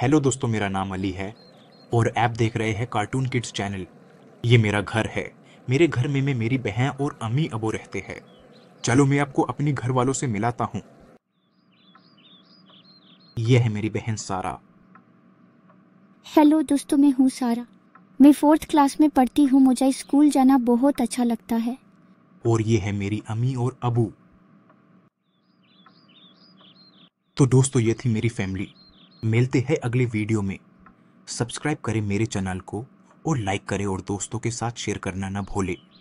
hello दोस्तों मेरा नाम अली है और आप देख रहे हैं कार्टून किड्स चैनल ये मेरा घर है मेरे घर में मैं मेरी बहन और अम्मी अबो रहते हैं चलो मैं आपको अपने घर वालों से मिलाता हूँ यह है मेरी बहन सारा हेलो दोस्तों मैं हूँ सारा मैं फोर्थ क्लास में पढ़ती हूँ मुझे स्कूल जाना बहुत अच्छा लगता है और ये है मेरी अम्मी और अबू तो दोस्तों ये थी मेरी फैमिली मिलते हैं अगले वीडियो में सब्सक्राइब करें मेरे चैनल को और लाइक करें और दोस्तों के साथ शेयर करना ना भूलें